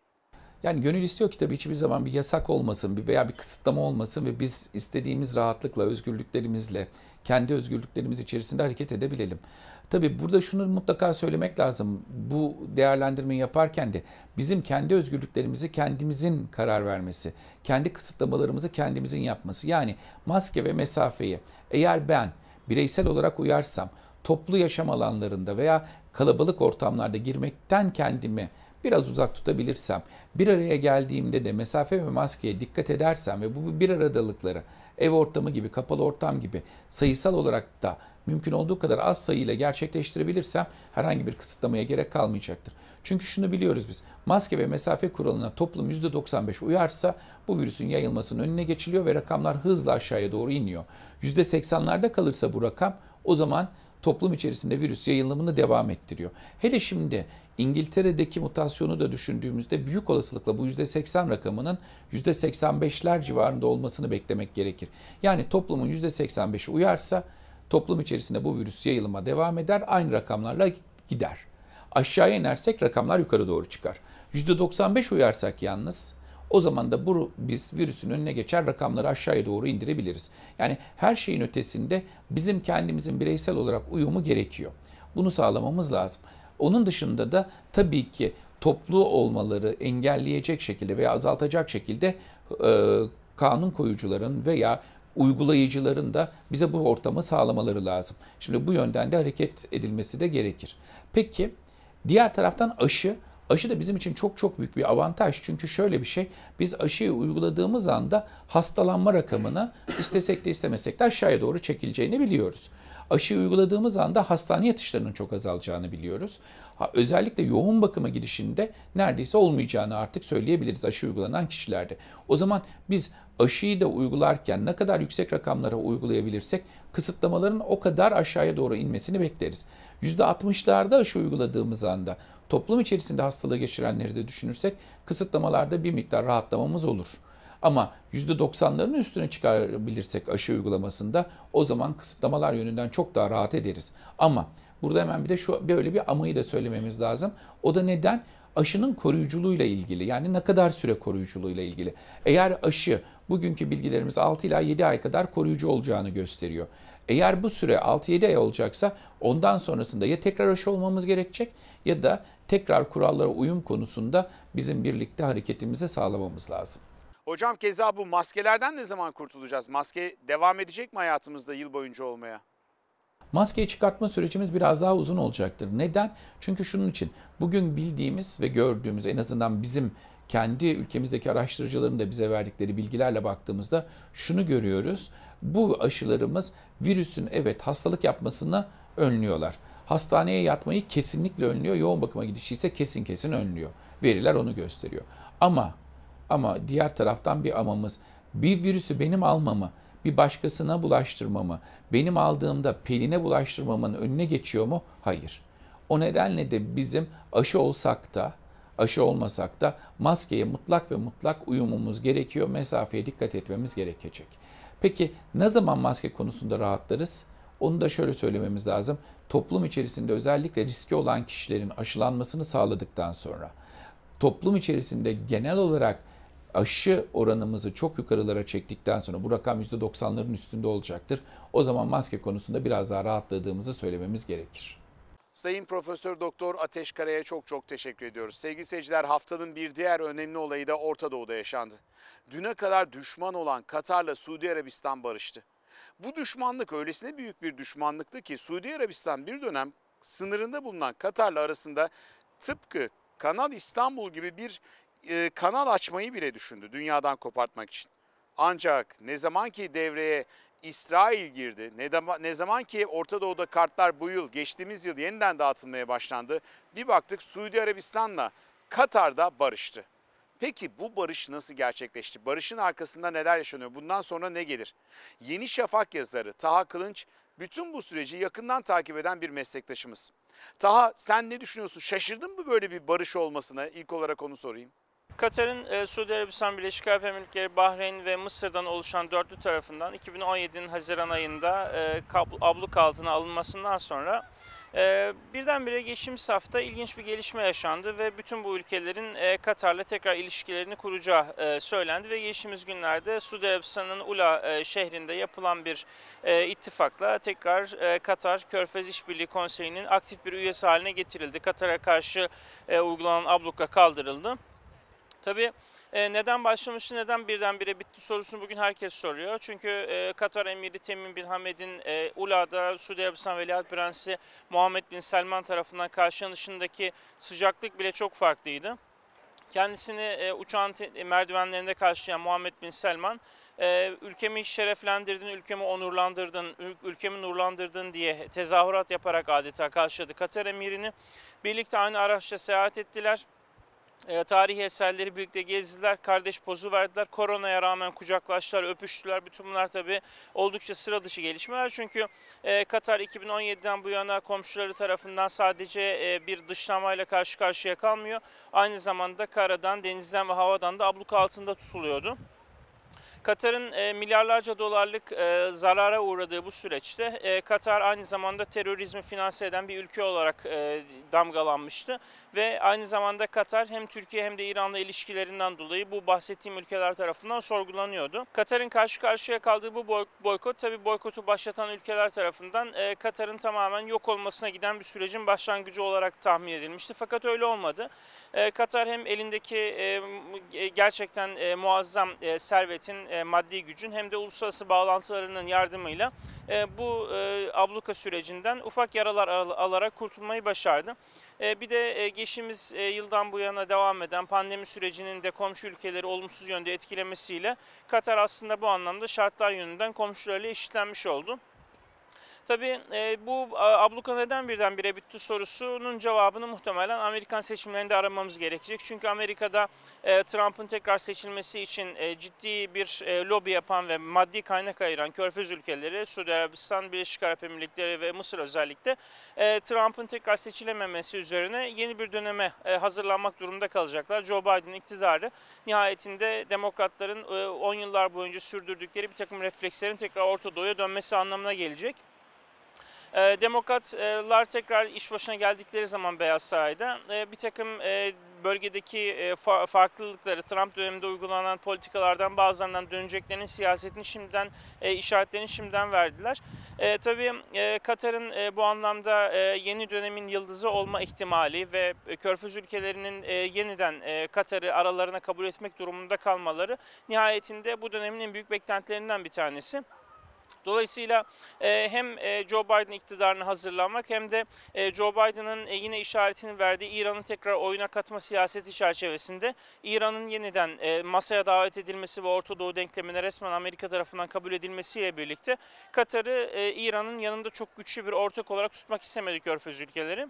Yani gönül istiyor ki tabii hiçbir zaman bir yasak olmasın bir veya bir kısıtlama olmasın ve biz istediğimiz rahatlıkla, özgürlüklerimizle, kendi özgürlüklerimiz içerisinde hareket edebilelim. Tabii burada şunu mutlaka söylemek lazım. Bu değerlendirmeyi yaparken de bizim kendi özgürlüklerimizi kendimizin karar vermesi, kendi kısıtlamalarımızı kendimizin yapması. Yani maske ve mesafeyi eğer ben bireysel olarak uyarsam toplu yaşam alanlarında veya kalabalık ortamlarda girmekten kendimi biraz uzak tutabilirsem, bir araya geldiğimde de mesafe ve maskeye dikkat edersem ve bu bir aradalıkları ev ortamı gibi, kapalı ortam gibi sayısal olarak da mümkün olduğu kadar az sayıyla gerçekleştirebilirsem herhangi bir kısıtlamaya gerek kalmayacaktır. Çünkü şunu biliyoruz biz. Maske ve mesafe kuralına toplum %95 uyarsa bu virüsün yayılmasının önüne geçiliyor ve rakamlar hızla aşağıya doğru iniyor. %80'lerde kalırsa bu rakam o zaman toplum içerisinde virüs yayılımını devam ettiriyor. Hele şimdi İngiltere'deki mutasyonu da düşündüğümüzde büyük olasılıkla bu %80 rakamının %85'ler civarında olmasını beklemek gerekir. Yani toplumun %85'i uyarsa toplum içerisinde bu virüs yayılıma devam eder, aynı rakamlarla gider. Aşağıya inersek rakamlar yukarı doğru çıkar. %95 uyarsak yalnız o zaman da bu biz virüsün önüne geçer rakamları aşağıya doğru indirebiliriz. Yani her şeyin ötesinde bizim kendimizin bireysel olarak uyumu gerekiyor. Bunu sağlamamız lazım. Onun dışında da tabii ki toplu olmaları engelleyecek şekilde veya azaltacak şekilde e, kanun koyucuların veya uygulayıcıların da bize bu ortamı sağlamaları lazım. Şimdi bu yönden de hareket edilmesi de gerekir. Peki diğer taraftan aşı Aşı da bizim için çok çok büyük bir avantaj. Çünkü şöyle bir şey, biz aşıyı uyguladığımız anda hastalanma rakamını istesek de istemesek de aşağıya doğru çekileceğini biliyoruz. Aşıyı uyguladığımız anda hastane yatışlarının çok azalacağını biliyoruz. Ha, özellikle yoğun bakıma girişinde neredeyse olmayacağını artık söyleyebiliriz aşı uygulanan kişilerde. O zaman biz aşıyı da uygularken ne kadar yüksek rakamlara uygulayabilirsek kısıtlamaların o kadar aşağıya doğru inmesini bekleriz. %60'larda aşı uyguladığımız anda toplum içerisinde hastalığı geçirenleri de düşünürsek kısıtlamalarda bir miktar rahatlamamız olur. Ama %90'ların üstüne çıkarabilirsek aşı uygulamasında o zaman kısıtlamalar yönünden çok daha rahat ederiz. Ama burada hemen bir de şu böyle bir amayı da söylememiz lazım. O da neden? Aşının koruyuculuğuyla ilgili yani ne kadar süre koruyuculuğuyla ilgili. Eğer aşı bugünkü bilgilerimiz 6 ila 7 ay kadar koruyucu olacağını gösteriyor. Eğer bu süre 6-7 ay olacaksa ondan sonrasında ya tekrar aşı olmamız gerekecek ya da tekrar kurallara uyum konusunda bizim birlikte hareketimizi sağlamamız lazım. Hocam keza bu maskelerden ne zaman kurtulacağız? Maske devam edecek mi hayatımızda yıl boyunca olmaya? Maskeyi çıkartma sürecimiz biraz daha uzun olacaktır. Neden? Çünkü şunun için bugün bildiğimiz ve gördüğümüz en azından bizim kendi ülkemizdeki araştırıcıların da bize verdikleri bilgilerle baktığımızda şunu görüyoruz. Bu aşılarımız virüsün evet hastalık yapmasını önlüyorlar. Hastaneye yatmayı kesinlikle önlüyor. Yoğun bakıma gidişi ise kesin kesin önlüyor. Veriler onu gösteriyor. Ama ama diğer taraftan bir amamız bir virüsü benim almamı bir başkasına bulaştırmamı, benim aldığımda Pelin'e bulaştırmamın önüne geçiyor mu? Hayır. O nedenle de bizim aşı olsak da aşı olmasak da maskeye mutlak ve mutlak uyumumuz gerekiyor. Mesafeye dikkat etmemiz gerekecek. Peki ne zaman maske konusunda rahatlarız? Onu da şöyle söylememiz lazım. Toplum içerisinde özellikle riski olan kişilerin aşılanmasını sağladıktan sonra toplum içerisinde genel olarak aşı oranımızı çok yukarılara çektikten sonra bu rakam %90'ların üstünde olacaktır. O zaman maske konusunda biraz daha rahatladığımızı söylememiz gerekir. Sayın Profesör Doktor Ateş Kara'ya çok çok teşekkür ediyoruz. Sevgili seyirciler haftanın bir diğer önemli olayı da Orta Doğu'da yaşandı. Düne kadar düşman olan Katar'la Suudi Arabistan barıştı. Bu düşmanlık öylesine büyük bir düşmanlıktı ki Suudi Arabistan bir dönem sınırında bulunan Katar'la arasında tıpkı Kanal İstanbul gibi bir e, kanal açmayı bile düşündü dünyadan kopartmak için. Ancak ne zaman ki devreye İsrail girdi. Ne, dama, ne zaman ki Orta Doğu'da kartlar bu yıl, geçtiğimiz yıl yeniden dağıtılmaya başlandı. Bir baktık Suudi Arabistan'la Katar'da barıştı. Peki bu barış nasıl gerçekleşti? Barışın arkasında neler yaşanıyor? Bundan sonra ne gelir? Yeni Şafak yazarı Taha Kılınç bütün bu süreci yakından takip eden bir meslektaşımız. Taha sen ne düşünüyorsun? Şaşırdın mı böyle bir barış olmasına? İlk olarak onu sorayım. Katar'ın e, Suudi Arabistan, Birleşik Arap Emirlikleri, Bahreyn ve Mısır'dan oluşan dörtlü tarafından 2017'nin Haziran ayında e, abluk altına alınmasından sonra e, birdenbire geçtiğimiz hafta ilginç bir gelişme yaşandı ve bütün bu ülkelerin e, Katar'la tekrar ilişkilerini kuracağı e, söylendi ve geçtiğimiz günlerde Suudi Arabistan'ın Ula e, şehrinde yapılan bir e, ittifakla tekrar e, Katar Körfez İşbirliği Konseyi'nin aktif bir üyesi haline getirildi. Katar'a karşı e, uygulanan abluka kaldırıldı. Tabii e, neden başlamıştı, neden birdenbire bitti sorusunu bugün herkes soruyor. Çünkü e, Katar Emiri Temin Bin Hamed'in e, Ula'da Suudi Arabistan Veliaht Prensi Muhammed Bin Selman tarafından karşılanışındaki sıcaklık bile çok farklıydı. Kendisini e, uçağın e, merdivenlerinde karşılayan Muhammed Bin Selman, e, ülkemi şereflendirdin, ülkemi onurlandırdın, ülkemi nurlandırdın diye tezahürat yaparak adeta karşıladı Katar emirini. Birlikte aynı araçla seyahat ettiler. E, tarihi eserleri birlikte gezdiler, kardeş pozu verdiler. Koronaya rağmen kucaklaştılar, öpüştüler. Bütün bunlar tabii oldukça sıra dışı gelişmeler. Çünkü e, Katar 2017'den bu yana komşuları tarafından sadece e, bir dışlamayla karşı karşıya kalmıyor. Aynı zamanda karadan, denizden ve havadan da abluk altında tutuluyordu. Katar'ın e, milyarlarca dolarlık e, zarara uğradığı bu süreçte e, Katar aynı zamanda terörizmi finanse eden bir ülke olarak e, damgalanmıştı. Ve aynı zamanda Katar hem Türkiye hem de İran'la ilişkilerinden dolayı bu bahsettiğim ülkeler tarafından sorgulanıyordu. Katar'ın karşı karşıya kaldığı bu boykot tabi boykotu başlatan ülkeler tarafından e, Katar'ın tamamen yok olmasına giden bir sürecin başlangıcı olarak tahmin edilmişti. Fakat öyle olmadı. E, Katar hem elindeki e, e gerçekten e, muazzam e, servetin e, e, maddi gücün hem de uluslararası bağlantılarının yardımıyla e, bu e, abluka sürecinden ufak yaralar alarak kurtulmayı başardı. bir de geçimiz yıldan bu yana devam eden pandemi sürecinin de komşu ülkeleri olumsuz yönde etkilemesiyle Katar aslında bu anlamda şartlar yönünden komşularıyla eşitlenmiş oldu. Tabii e, bu abluka neden birdenbire bitti sorusunun cevabını muhtemelen Amerikan seçimlerinde aramamız gerekecek. Çünkü Amerika'da e, Trump'ın tekrar seçilmesi için e, ciddi bir e, lobi yapan ve maddi kaynak ayıran körfez ülkeleri, Suudi Arabistan, Birleşik Arap Emirlikleri ve Mısır özellikle e, Trump'ın tekrar seçilememesi üzerine yeni bir döneme e, hazırlanmak durumunda kalacaklar. Joe Biden iktidarı nihayetinde demokratların 10 yıllar boyunca sürdürdükleri bir takım reflekslerin tekrar Orta Doğu'ya dönmesi anlamına gelecek. E, Demokratlar tekrar iş başına geldikleri zaman Beyaz Saray'da e, bir takım e, bölgedeki e, farklılıkları, Trump döneminde uygulanan politikalardan bazılarından döneceklerinin siyasetini şimdiden, işaretlerini şimdiden verdiler. tabii Katar'ın bu anlamda yeni dönemin yıldızı olma ihtimali ve Körfez ülkelerinin yeniden Katar'ı aralarına kabul etmek durumunda kalmaları nihayetinde bu dönemin en büyük beklentilerinden bir tanesi. Dolayısıyla e, hem e, Joe Biden iktidarını hazırlamak hem de e, Joe Biden'ın yine işaretini verdiği İran'ın tekrar oyuna katma siyaseti çerçevesinde İran'ın yeniden masaya davet edilmesi ve Orta Doğu denklemine resmen Amerika tarafından kabul edilmesiyle birlikte Katar'ı İran'ın yanında çok güçlü bir ortak olarak tutmak istemedi Körfez ülkeleri.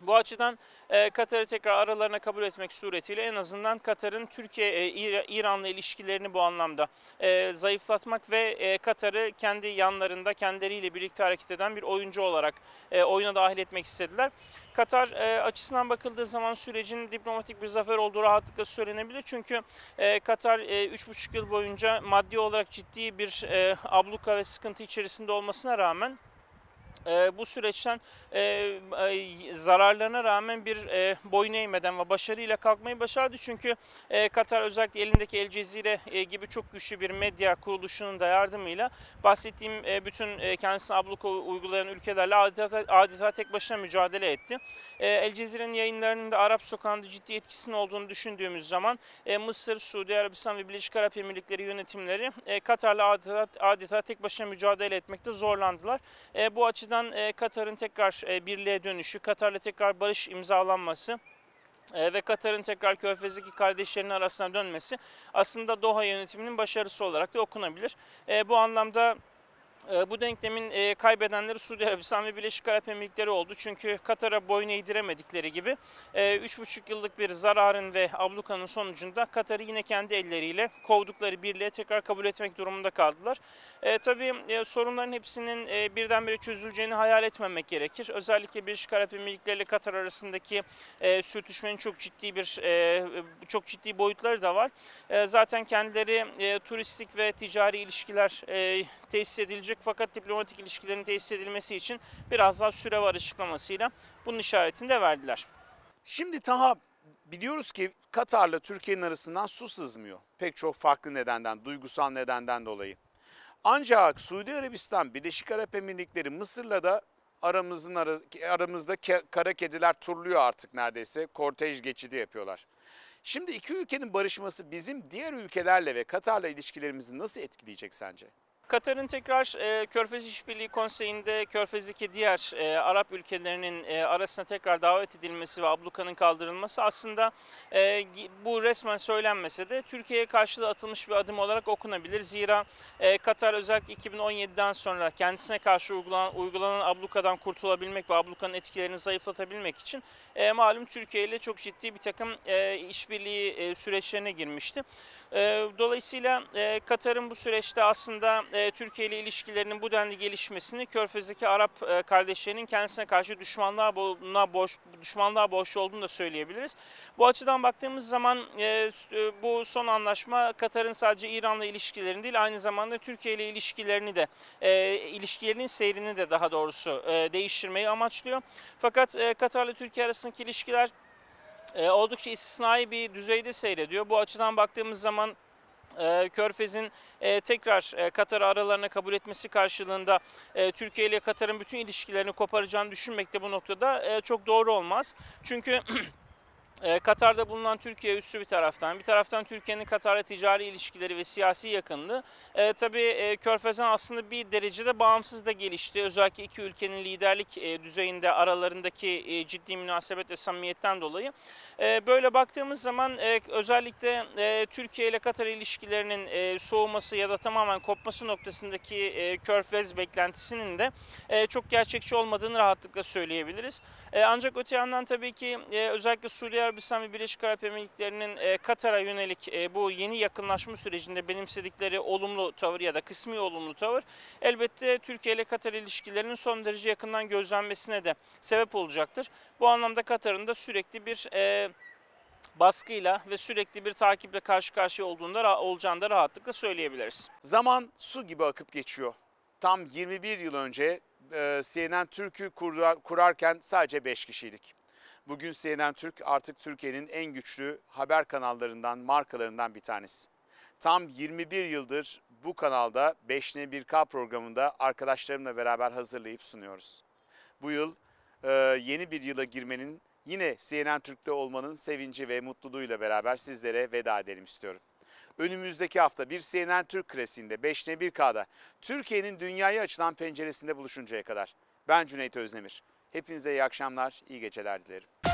Bu açıdan e, Katar'ı tekrar aralarına kabul etmek suretiyle en azından Katar'ın Türkiye e, İran'la ilişkilerini bu anlamda e, zayıflatmak ve e, Katar'ı kendi yanlarında kendileriyle birlikte hareket eden bir oyuncu olarak e, oyuna dahil etmek istediler. Katar e, açısından bakıldığı zaman sürecin diplomatik bir zafer olduğu rahatlıkla söylenebilir. Çünkü e, Katar e, 3,5 yıl boyunca maddi olarak ciddi bir e, abluka ve sıkıntı içerisinde olmasına rağmen e, bu süreçten e, e, zararlarına rağmen bir e, boyun eğmeden ve başarıyla kalkmayı başardı. Çünkü e, Katar özellikle elindeki El Cezire e, gibi çok güçlü bir medya kuruluşunun da yardımıyla bahsettiğim e, bütün e, kendisine abluka uygulayan ülkelerle adeta, adeta tek başına mücadele etti. E, El Cezire'nin yayınlarının da Arap sokağında ciddi etkisinin olduğunu düşündüğümüz zaman e, Mısır, Suudi Arabistan ve Birleşik Arap Emirlikleri yönetimleri e, Katar'la adeta, adeta tek başına mücadele etmekte zorlandılar. E, bu açıdan açıdan e, Katar'ın tekrar e, birliğe dönüşü, Katar'la tekrar barış imzalanması e, ve Katar'ın tekrar Körfez'deki kardeşlerinin arasına dönmesi aslında Doha yönetiminin başarısı olarak da okunabilir. E, bu anlamda ee, bu denklemin e, kaybedenleri Suudi Arabistan ve Birleşik Arap Emirlikleri oldu. Çünkü Katar'a boyun eğdiremedikleri gibi 3,5 e, yıllık bir zararın ve ablukanın sonucunda Katar'ı yine kendi elleriyle kovdukları birliğe tekrar kabul etmek durumunda kaldılar. E, tabii sorunların hepsinin birdenbire çözüleceğini hayal etmemek gerekir. Özellikle Birleşik Arap Emirlikleri ile Katar arasındaki sürtüşmenin çok ciddi bir çok ciddi boyutları da var. Zaten kendileri turistik ve ticari ilişkiler tesis edilecek fakat diplomatik ilişkilerin tesis edilmesi için biraz daha süre var açıklamasıyla bunun işaretini de verdiler. Şimdi Taha biliyoruz ki Katar'la Türkiye'nin arasından su sızmıyor. Pek çok farklı nedenden, duygusal nedenden dolayı. Ancak Suudi Arabistan, Birleşik Arap Emirlikleri, Mısır'la da aramızın ara, aramızda kara kediler turluyor artık neredeyse. Kortej geçidi yapıyorlar. Şimdi iki ülkenin barışması bizim diğer ülkelerle ve Katar'la ilişkilerimizi nasıl etkileyecek sence? Katar'ın tekrar e, Körfez İşbirliği Konseyi'nde Körfez'deki diğer e, Arap ülkelerinin e, arasına tekrar davet edilmesi ve ablukanın kaldırılması aslında e, bu resmen söylenmese de Türkiye'ye karşı da atılmış bir adım olarak okunabilir. Zira e, Katar özellikle 2017'den sonra kendisine karşı uygulanan, uygulanan ablukadan kurtulabilmek ve ablukanın etkilerini zayıflatabilmek için e, malum Türkiye ile çok ciddi bir takım e, işbirliği e, süreçlerine girmişti. E, dolayısıyla e, Katar'ın bu süreçte aslında e, Türkiye ile ilişkilerinin bu denli gelişmesini Körfez'deki Arap e, kardeşlerinin kendisine karşı düşmanlığa bo boş düşmanlığa boş olduğunu da söyleyebiliriz. Bu açıdan baktığımız zaman e, bu son anlaşma Katar'ın sadece İran'la ilişkilerini değil aynı zamanda Türkiye ile ilişkilerini de e, ilişkilerinin seyrini de daha doğrusu değiştirmeyi amaçlıyor. Fakat Katar ile Türkiye arasındaki ilişkiler oldukça istisnai bir düzeyde seyrediyor. Bu açıdan baktığımız zaman ee, Körfez'in e, tekrar e, Katar'ı aralarına kabul etmesi karşılığında e, Türkiye ile Katar'ın bütün ilişkilerini koparacağını düşünmek de bu noktada e, çok doğru olmaz. Çünkü E, Katar'da bulunan Türkiye üssü bir taraftan, bir taraftan Türkiye'nin Katar'la ticari ilişkileri ve siyasi yakınlığı. E, tabii e, Körfez'den aslında bir derecede bağımsız da gelişti. Özellikle iki ülkenin liderlik e, düzeyinde aralarındaki e, ciddi münasebet ve samimiyetten dolayı. E, böyle baktığımız zaman e, özellikle e, Türkiye ile Katar ilişkilerinin e, soğuması ya da tamamen kopması noktasındaki e, Körfez beklentisinin de e, çok gerçekçi olmadığını rahatlıkla söyleyebiliriz. E, ancak öte yandan tabii ki e, özellikle Suriye Suudi Arabistan ve Birleşik Arap Emirlikleri'nin e, Katar'a yönelik e, bu yeni yakınlaşma sürecinde benimsedikleri olumlu tavır ya da kısmi olumlu tavır elbette Türkiye ile Katar ilişkilerinin son derece yakından gözlenmesine de sebep olacaktır. Bu anlamda Katar'ın da sürekli bir e, baskıyla ve sürekli bir takiple karşı karşıya olduğunda olacağını da rahatlıkla söyleyebiliriz. Zaman su gibi akıp geçiyor. Tam 21 yıl önce e, CNN Türk'ü kurarken sadece 5 kişiydik. Bugün CNN Türk artık Türkiye'nin en güçlü haber kanallarından, markalarından bir tanesi. Tam 21 yıldır bu kanalda 5'ne 1K programında arkadaşlarımla beraber hazırlayıp sunuyoruz. Bu yıl e, yeni bir yıla girmenin yine CNN Türk'te olmanın sevinci ve mutluluğuyla beraber sizlere veda edelim istiyorum. Önümüzdeki hafta bir CNN Türk klasiğinde 5'ne 1K'da Türkiye'nin dünyaya açılan penceresinde buluşuncaya kadar ben Cüneyt Özdemir. Hepinize iyi akşamlar, iyi geceler dilerim.